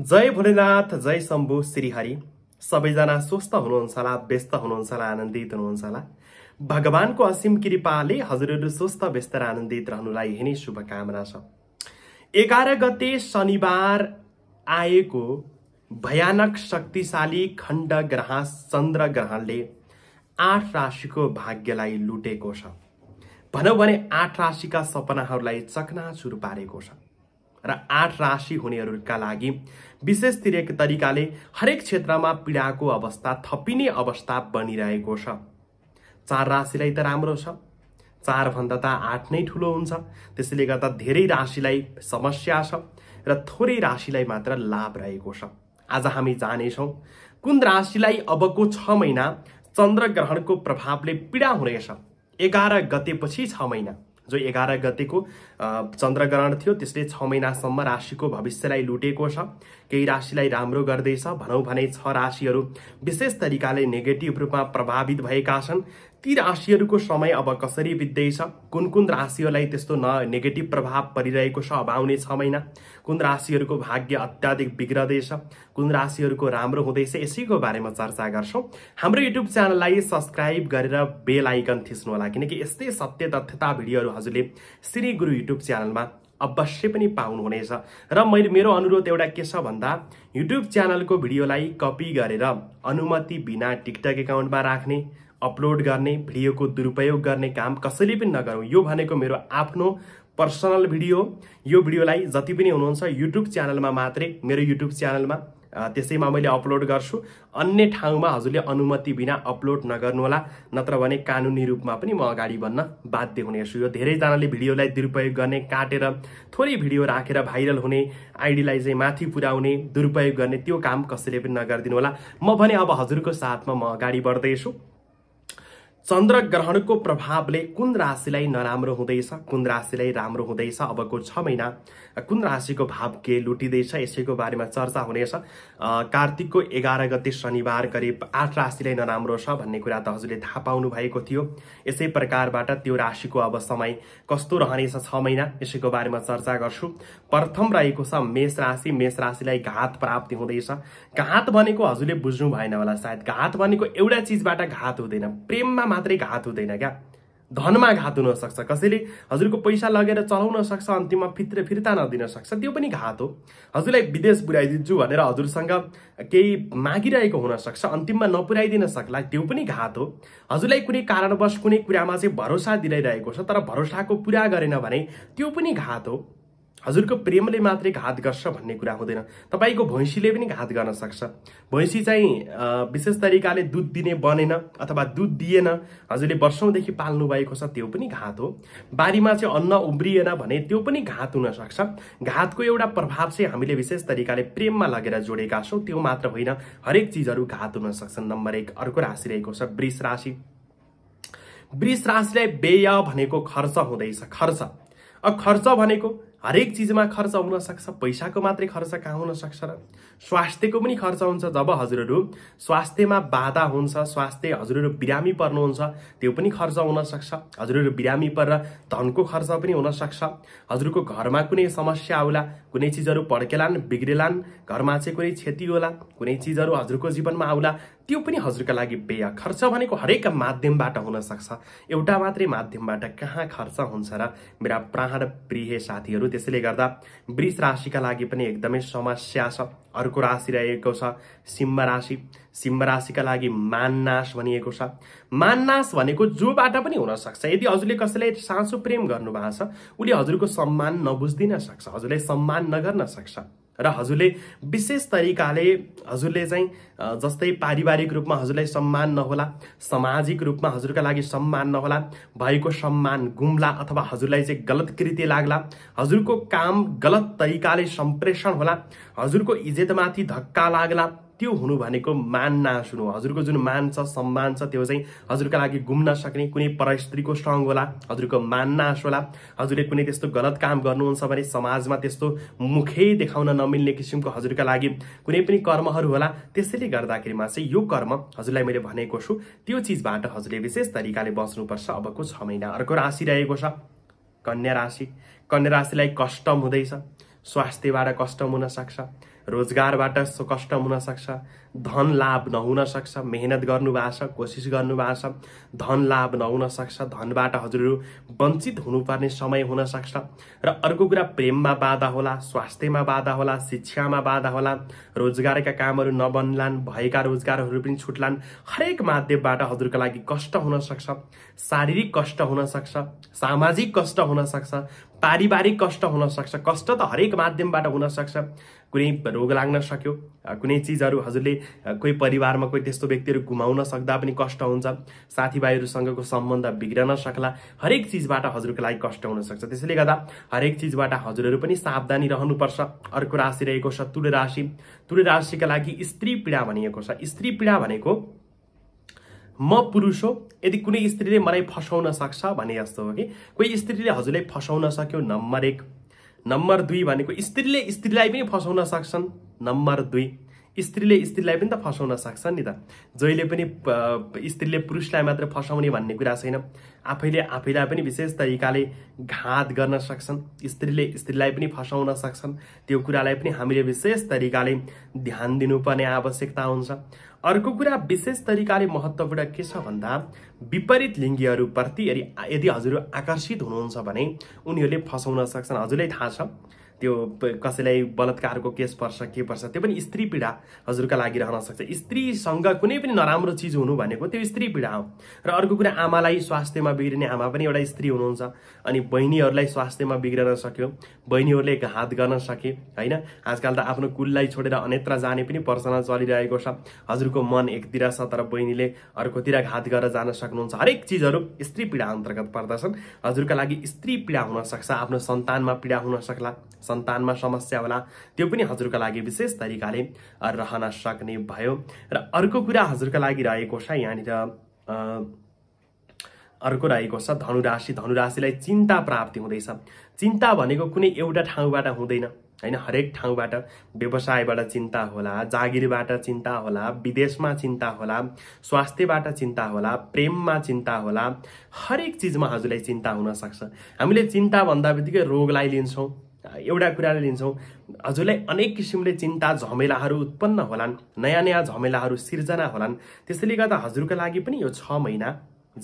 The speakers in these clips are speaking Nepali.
जय भोलेनाथ जय शम्भु श्रीहरि सबैजना स्वस्थ हुनुहुन्छ होला व्यस्त हुनुहुन्छ होला आनन्दित हुनुहुन्छ होला भगवान्को असीम कृपाले हजुरहरू स्वस्थ व्यस्त र आनन्दित रहनुलाई यही नै शुभकामना छ एघार गते शनिबार आएको भयानक शक्तिशाली खण्ड ग्रह चन्द्र ग्रहणले आठ राशिको भाग्यलाई लुटेको छ भनौँ भने आठ राशिका सपनाहरूलाई चकनाचुर पारेको छ र आठ राशि हुनेहरूका लागि विशेष तरिकाले हरेक क्षेत्रमा पीडाको अवस्था थपिने अवस्था बनिरहेको छ चार राशिलाई त राम्रो छ चारभन्दा त आठ नै ठुलो हुन्छ त्यसैले गर्दा धेरै राशिलाई समस्या छ र थोरै राशिलाई मात्र लाभ रहेको छ आज हामी जानेछौँ कुन राशिलाई अबको छ महिना चन्द्र ग्रहणको प्रभावले पीडा हुनेछ एघार गतेपछि छ महिना जो एघार गतिको चन्द्रग्रहण थियो त्यसले छ महिनासम्म राशिको भविष्यलाई लुटेको छ केही राशिलाई राम्रो गर्दैछ भनौँ भने छ राशिहरू विशेष तरिकाले नेगेटिभ रूपमा प्रभावित भएका छन् ती राशिहरूको समय अब कसरी बित्दैछ कुन कुन राशिहरूलाई त्यस्तो न नेगेटिभ प्रभाव परिरहेको छ अब आउने छ महिना कुन राशिहरूको भाग्य अत्याधिक बिग्रदैछ कुन राशिहरूको राम्रो हुँदैछ यसैको बारेमा चर्चा गर्छौँ हाम्रो युट्युब च्यानललाई सब्सक्राइब गरेर बेल आइकन थिच्नु होला किनकि यस्तै सत्य तथ्यता भिडियोहरू हजुरले श्री गुरु युट्युब च्यानलमा अवश्य पनि पाउनुहुनेछ र मैले मेरो अनुरोध एउटा के छ भन्दा युट्युब च्यानलको भिडियोलाई कपी गरेर अनुमति बिना टिकटक एकाउन्टमा राख्ने अपलोड गर्ने भिडियोको दुरुपयोग गर्ने काम कसैले पनि नगरौँ यो भनेको मेरो आफ्नो पर्सनल भिडियो यो भिडियोलाई जति पनि हुनुहुन्छ युट्युब च्यानलमा मात्रै मेरो युट्युब च्यानलमा त्यसैमा मैले अपलोड गर्छु अन्य ठाउँमा हजुरले अनुमति बिना अपलोड नगर्नुहोला नत्र भने कानुनी रूपमा पनि म अगाडि बढ्न बाध्य हुनेछु यो धेरैजनाले भिडियोलाई दुरुपयोग गर्ने काटेर थोरै भिडियो राखेर भाइरल हुने आइडीलाई चाहिँ माथि पुर्याउने दुरुपयोग गर्ने त्यो काम कसैले पनि होला म भने अब हजुरको साथमा म अगाडि बढ्दैछु चन्द्र ग्रहणको प्रभावले कुन राशिलाई नराम्रो हुँदैछ कुन राशिलाई राम्रो हुँदैछ अबको छ महिना कुन राशिको भाव के लुटिँदैछ यसैको बारेमा चर्चा हुनेछ कार्तिकको एघार गते शनिबार करिब आठ राशिलाई नराम्रो छ भन्ने कुरा त हजुरले थाहा पाउनु भएको थियो यसै प्रकारबाट त्यो राशिको अब समय कस्तो रहनेछ छ महिना यसैको बारेमा चर्चा गर्छु प्रथम रहेको छ मेष राशि मेष राशिलाई घात प्राप्ति हुँदैछ घात भनेको हजुरले बुझ्नु भएन होला सायद घात भनेको एउटा चिजबाट घात हुँदैन प्रेममा मात्रै घात हुँदैन क्या धनमा घात हुनसक्छ कसैले हजुरको पैसा लगेर चलाउन सक्छ अन्तिममा फित्र फिर्ता नदिन सक्छ त्यो पनि घात हो हजुरलाई विदेश पुर्याइदिन्छु भनेर हजुरसँग केही मागिरहेको हुनसक्छ अन्तिममा नपुर्याइदिन सक्ला त्यो पनि घात हो हजुरलाई कुनै कारणवश कुनै कुरामा चाहिँ भरोसा दिलाइरहेको छ तर भरोसाको पुरा गरेन भने त्यो पनि घात हो हजुरको प्रेमले मात्रै घात गर्छ भन्ने कुरा हुँदैन तपाईँको भैँसीले पनि घात गर्न सक्छ भैँसी चाहिँ विशेष तरिकाले दुध दिने बनेन अथवा दुध दिएन हजुरले वर्षौँदेखि पाल्नु भएको छ त्यो पनि घात हो बारीमा चाहिँ अन्न उम्रिएन भने त्यो पनि घात हुनसक्छ घातको एउटा प्रभाव चाहिँ हामीले विशेष तरिकाले प्रेममा लगेर जोडेका छौँ त्यो मात्र होइन हरेक चिजहरू घात हुन सक्छन् नम्बर एक अर्को राशि रहेको छ वृष राशि वृष राशिलाई व्यय भनेको खर्च हुँदैछ खर्च अब खर्च भनेको हरेक चिजमा खर्च हुनसक्छ पैसाको मात्रै खर्च कहाँ हुनसक्छ र स्वास्थ्यको पनि खर्च हुन्छ जब हजुरहरू स्वास्थ्यमा बाधा हुन्छ स्वास्थ्य हजुरहरू बिरामी पर्नुहुन्छ त्यो पनि खर्च हुनसक्छ हजुरहरू बिरामी परेर धनको खर्च पनि हुनसक्छ हजुरको घरमा कुनै समस्या आउला कुनै चिजहरू पड्केलान् बिग्रेलान् घरमा चाहिँ कुनै क्षति होला कुनै चिजहरू हजुरको जीवनमा आउला त्यो पनि हजुरका लागि बेया खर्च भनेको हरेक माध्यमबाट हुनसक्छ एउटा मात्रै माध्यमबाट कहाँ खर्च हुन्छ र मेरा प्राण प्रिय साथीहरू त्यसैले गर्दा वृष राशिका लागि पनि एकदमै समस्या छ अर्को राशि रहेको छ सिंह राशि सिंह राशिका लागि माननाश भनिएको छ माननाश भनेको जोबाट पनि हुनसक्छ यदि हजुरले कसैलाई साँचो प्रेम गर्नुभएको छ उसले हजुरको सम्मान नबुझिदिन सक्छ हजुरलाई सम्मान नगर्न सक्छ र हजुरले विशेष तरिकाले हजुरले चाहिँ जस्तै पारिवारिक रूपमा हजुरलाई सम्मान नहोला सामाजिक रूपमा हजुरका लागि सम्मान नहोला भएको सम्मान गुम्ला अथवा हजुरलाई चाहिँ गलत कृति लाग्ला हजुरको काम गलत तरिकाले सम्प्रेषण होला हजुरको इज्जतमाथि धक्का लाग्ला त्यो हुनु भनेको मान नाश हुनु हजुरको जुन मान छ सम्मान छ त्यो चाहिँ हजुरका लागि घुम्न सक्ने कुनै परस्त्रीको स्ट्रङ होला हजुरको मान नाश होला हजुरले कुनै त्यस्तो गलत काम गर्नुहुन्छ भने समाजमा त्यस्तो मुखै देखाउन नमिल्ने किसिमको हजुरका लागि कुनै पनि कर्महरू होला त्यसैले गर्दाखेरिमा चाहिँ यो कर्म हजुरलाई मैले भनेको छु त्यो चिजबाट हजुरले विशेष तरिकाले बस्नुपर्छ अबको छ महिना अर्को राशि रहेको छ कन्या राशि कन्या राशिलाई कष्टम हुँदैछ स्वास्थ्यबाट कष्ट हुनसक्छ रोजगारबाट कष्ट हुनसक्छ धन लाभ नहुनसक्छ मेहनत गर्नुभएको छ कोसिस गर्नुभएको छ धन लाभ नहुनसक्छ धनबाट हजुरहरू वञ्चित हुनुपर्ने समय हुनसक्छ र अर्को कुरा प्रेममा बाधा होला स्वास्थ्यमा बाधा होला शिक्षामा बाधा होला रोजगारका कामहरू नबन्लान् भएका रोजगारहरू पनि छुट्लान् हरेक माध्यमबाट हजुरका लागि कष्ट हुनसक्छ शारीरिक कष्ट हुनसक्छ सामाजिक कष्ट हुनसक्छ पारिवारिक कष्ट हुनसक्छ कष्ट त हरेक माध्यमबाट हुनसक्छ कुनै रोग लाग्न सक्यो कुनै चिजहरू हजुरले कोही परिवारमा कोही त्यस्तो व्यक्तिहरू गुमाउन सक्दा पनि कष्ट हुन्छ साथीभाइहरूसँगको सम्बन्ध बिग्रन सक्ला हरेक चिजबाट हजुरको लागि कष्ट हुनसक्छ त्यसैले गर्दा हरेक चिजबाट हजुरहरू पनि सावधानी रहनुपर्छ अर्को राशि रहेको छ तुल राशि तुल राशिका लागि स्त्री पीडा भनिएको छ स्त्री पीडा भनेको म पुरुष हो यदि कुनै स्त्रीले मलाई फसाउन सक्छ भने जस्तो हो कि कोही स्त्रीले हजुरलाई फसाउन सक्यो नम्बर एक नम्बर दुई भनेको स्त्रीले स्त्रीलाई पनि फसाउन सक्छन् नम्बर दुई स्त्रीले स्त्रीलाई पनि त फसाउन सक्छ नि त जहिले पनि स्त्रीले पुरुषलाई मात्र फसाउने भन्ने कुरा छैन आफैले आफैलाई पनि विशेष तरिकाले घात गर्न सक्छन् स्त्रीले स्त्रीलाई पनि फसाउन सक्छन् त्यो कुरालाई पनि हामीले विशेष तरिकाले ध्यान दिनुपर्ने आवश्यकता हुन्छ अर्को कुरा विशेष तरिकाले महत्त्वपूर्ण के छ भन्दा विपरीत लिङ्गीहरूप्रति यदि यदि हजुर आकर्षित हुनुहुन्छ भने उनीहरूले फसाउन सक्छन् हजुरलाई थाहा छ त्यो कसैलाई बलात्कारको केस पर्छ के पर्छ त्यो पनि स्त्री पीडा हजुरका लागि रहन सक्छ स्त्रीसँग कुनै पनि नराम्रो चिज हुनु भनेको त्यो स्त्री पीडा हो र अर्को कुरा आमालाई स्वास्थ्यमा बिग्रिने आमा पनि एउटा स्त्री हुनुहुन्छ अनि बहिनीहरूलाई स्वास्थ्यमा बिग्रन सक्यो बहिनीहरूले घात गर्न सके होइन आजकल त आफ्नो कुललाई छोडेर अन्यत्र जाने पनि पर्सनल चलिरहेको छ हजुरको मन एकतिर छ तर बहिनीले अर्कोतिर घात गरेर जान सक्नुहुन्छ हरेक चिजहरू स्त्री पीडा अन्तर्गत पर्दछन् हजुरका लागि स्त्री पीडा हुनसक्छ आफ्नो सन्तानमा पीडा हुन सक्ला सन्तानमा समस्या होला त्यो पनि हजुरको लागि विशेष तरिकाले रहन सक्ने भयो र अर्को कुरा हजुरको लागि रहेको छ यहाँनिर अर्को रहेको छ धनुराशि धनुराशिलाई चिन्ता प्राप्ति हुँदैछ चिन्ता भनेको कुनै एउटा ठाउँबाट हुँदैन होइन हरेक ठाउँबाट व्यवसायबाट चिन्ता होला जागिरबाट चिन्ता होला विदेशमा चिन्ता होला स्वास्थ्यबाट चिन्ता होला प्रेममा चिन्ता होला हरेक चिजमा हजुरलाई चिन्ता हुनसक्छ हामीले चिन्ता भन्दा बित्तिकै रोगलाई लिन्छौँ एउटा कुराले लिन्छौँ हजुरलाई अनेक किसिमले चिन्ता झमेलाहरू उत्पन्न होलान् नयाँ नयाँ झमेलाहरू सिर्जना होलान् त्यसैले गर्दा हजुरका लागि पनि यो छ महिना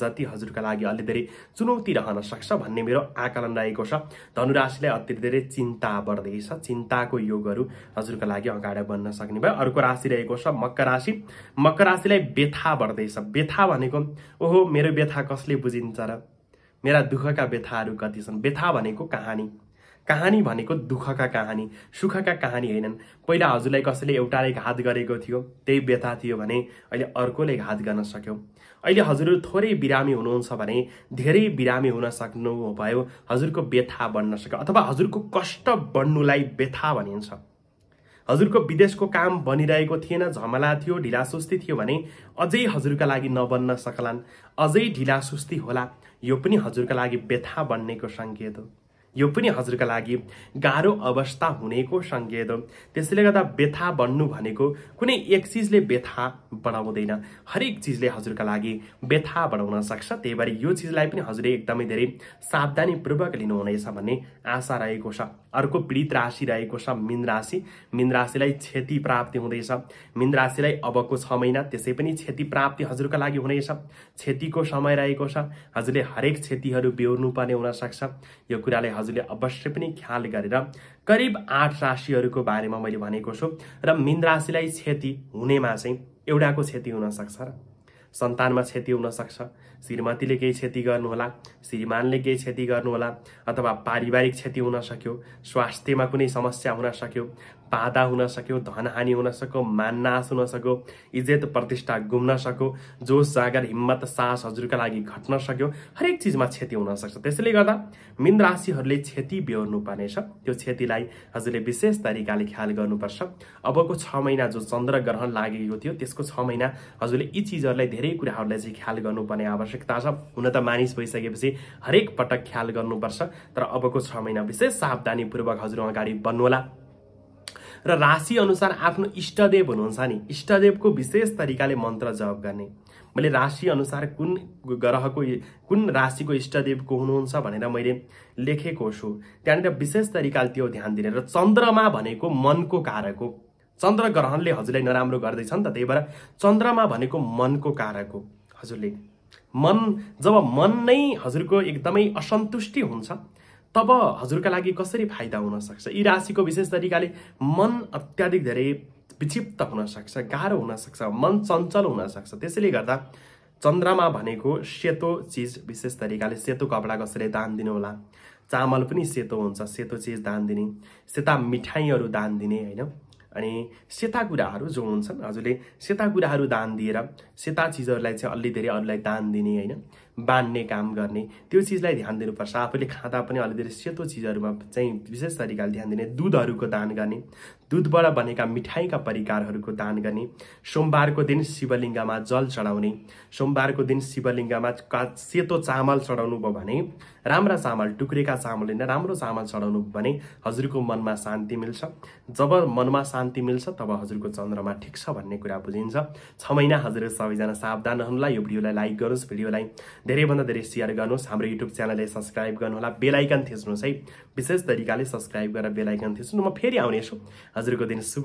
जति हजुरका लागि अलि धेरै चुनौती रहन सक्छ भन्ने मेरो आकलन रहेको छ धनुराशिलाई अति धेरै चिन्ता बढ्दैछ चिन्ताको योगहरू हजुरका लागि अगाडि बन्न सक्ने भयो अर्को राशि रहेको छ मकर राशि मकर राशिलाई व्यथा बढ्दैछ व्यथा भनेको ओहो मेरो व्यथा कसले बुझिन्छ र मेरा दुःखका व्यथाहरू कति छन् व्यथा भनेको कहानी कहानी भनेको दुःखका कहानी सुखका कहानी होइनन् पहिला हजुरलाई कसैले एउटाले घात गरेको थियो त्यही व्यथा थियो भने अहिले अर्कोले घात गर्न सक्यो अहिले हजुर थोरै बिरामी हुनुहुन्छ भने धेरै बिरामी हुन सक्नु भयो हजुरको व्यथा बन्न सक्यो अथवा हजुरको कष्ट बन्नुलाई व्यथा भनिन्छ हजुरको विदेशको काम बनिरहेको थिएन झमला थियो ढिलासुस्ती थियो भने अझै हजुरका लागि नबन्न सकलान् अझै ढिलासुस्ती होला यो पनि हजुरका लागि व्यथा बन्नेको सङ्केत हो यो पनि हजुरका लागि गाह्रो अवस्था हुनेको सङ्केत हो त्यसैले गर्दा व्यथा बन्नु भनेको कुनै एक चिजले व्यथा बढाउँदैन हरेक चिजले हजुरका लागि व्यथा बढाउन सक्छ त्यही भएर यो चिजलाई पनि हजुरले एकदमै धेरै सावधानीपूर्वक लिनुहुनेछ भन्ने आशा रहेको छ अर्को पीडित राशि रहेको छ मिन राशि मिन राशिलाई क्षति प्राप्ति हुँदैछ मिन राशिलाई अबको छ महिना त्यसै पनि क्षति प्राप्ति हजुरका लागि हुनेछ क्षतिको समय रहेको छ हजुरले हरेक क्षतिहरू बेहोर्नुपर्ने हुनसक्छ यो कुरालाई हजुरले अवश्य पनि ख्याल गरेर करिब आठ राशिहरूको बारेमा मैले भनेको छु र मिन राशिलाई क्षति हुनेमा चाहिँ एउटाको क्षति हुनसक्छ र सन्तानमा क्षति हुनसक्छ श्रीमतीले केही क्षति गर्नुहोला श्रीमानले केही क्षति गर्नुहोला अथवा पारिवारिक क्षति हुन सक्यो स्वास्थ्यमा कुनै समस्या हुन सक्यो बाधा हुन सक्यो धनहानि हुन सक्यो मान्नाश हुन सक्यो इज्जत प्रतिष्ठा गुम्न सक्यो जोस सागर हिम्मत साहस हजुरका लागि घट्न सक्यो हरेक चिजमा क्षति हुन सक्छ त्यसैले गर्दा मिन राशिहरूले क्षति बेहोर्नु पर्नेछ त्यो क्षतिलाई हजुरले विशेष तरिकाले ख्याल गर्नुपर्छ अबको छ महिना जो चन्द्र ग्रहण लागेको थियो त्यसको छ महिना हजुरले यी चिजहरूलाई धेरै कुराहरूलाई चाहिँ ख्याल गर्नुपर्ने आवश्यकता छ हुन त मानिस भइसकेपछि हरेक पटक ख्याल गर्नुपर्छ तर अबको छ महिना विशेष सावधानीपूर्वक हजुर अगाडि बढ्नुहोला र राशि अनुसार आफ्नो इष्टदेव हुनुहुन्छ नि इष्टदेवको विशेष तरिकाले मन्त्र जप गर्ने मैले राशि अनुसार कुन ग्रहको कुन राशिको इष्टदेवको हुनुहुन्छ भनेर मैले लेखेको छु त्यहाँनिर विशेष तरिकाले त्यो ध्यान दिने र चन्द्रमा भनेको मनको कारक हो चन्द्र ग्रहणले हजुरलाई नराम्रो गर्दैछ नि त त्यही भएर चन्द्रमा भनेको मनको कारक हो हजुरले मन जब मन नै हजुरको एकदमै असन्तुष्टि हुन्छ तब हजुरका लागि कसरी फाइदा हुनसक्छ यी राशिको विशेष तरिकाले मन अत्याधिक धेरै विक्षिप्त हुनसक्छ गाह्रो हुनसक्छ मन चञ्चल हुनसक्छ त्यसैले गर्दा चन्द्रमा भनेको सेतो चिज विशेष तरिकाले सेतो कपडा कसैले दान दिनुहोला चामल पनि सेतो हुन्छ सेतो चिज दान दिने सेता मिठाईहरू दान दिने होइन अनि सेता कुराहरू जो हुन्छन् हजुरले सेता कुराहरू दान दिएर सेता चिजहरूलाई चाहिँ अलि धेरै अरूलाई दान दिने होइन बाँध्ने काम गर्ने त्यो चिजलाई ध्यान दिनुपर्छ आफूले खाँदा पनि अलि धेरै सेतो चिजहरूमा चाहिँ विशेष तरिकाले ध्यान दिने दुधहरूको दान गर्ने दुधबाट बनेका मिठाईका परिकारहरूको दान गर्ने सोमबारको दिन शिवलिङ्गमा जल चढाउने सोमबारको दिन शिवलिङ्गमा सेतो चामल चढाउनु भयो भने राम्रा चामल टुक्रेका चामल होइन राम्रो चामल चढाउनु भयो भने हजुरको मनमा शान्ति मिल्छ जब मनमा शान्ति मिल्छ तब हजुरको चन्द्रमा ठिक छ भन्ने कुरा बुझिन्छ छ महिना हजुर सबैजना सावधान हुनुलाई यो भिडियोलाई लाइक गर्नुहोस् भिडियोलाई धेरैभन्दा धेरै सेयर गर्नुहोस् हाम्रो युट्युब च्यानललाई सब्सक्राइब गर्नुहोला बेलायकन थिच्नुहोस् है विशेष तरिकाले सब्सक्राइब गरेर बेलायकन थिच्नु म फेरि आउनेछु आजको दिन शुभ